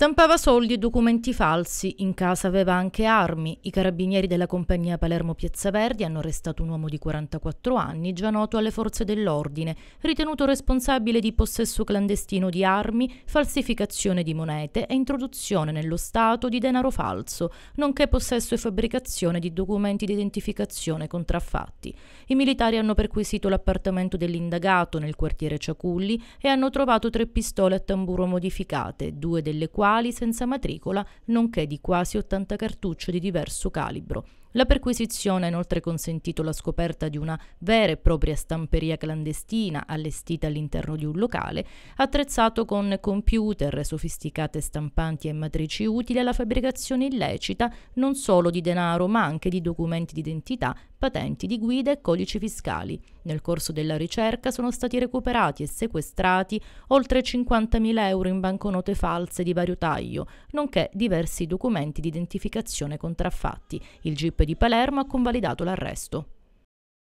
Stampava soldi e documenti falsi, in casa aveva anche armi. I carabinieri della compagnia Palermo Verdi hanno arrestato un uomo di 44 anni, già noto alle forze dell'ordine, ritenuto responsabile di possesso clandestino di armi, falsificazione di monete e introduzione nello Stato di denaro falso, nonché possesso e fabbricazione di documenti di identificazione contraffatti. I militari hanno perquisito l'appartamento dell'indagato nel quartiere Ciaculli e hanno trovato tre pistole a tamburo modificate, due delle quali manuali senza matricola, nonché di quasi 80 cartucce di diverso calibro. La perquisizione ha inoltre consentito la scoperta di una vera e propria stamperia clandestina allestita all'interno di un locale, attrezzato con computer, sofisticate stampanti e matrici utili alla fabbricazione illecita non solo di denaro ma anche di documenti d'identità, patenti di guida e codici fiscali. Nel corso della ricerca sono stati recuperati e sequestrati oltre 50.000 euro in banconote false di vario taglio, nonché diversi documenti di identificazione contraffatti. Il GIP di Palermo ha convalidato l'arresto.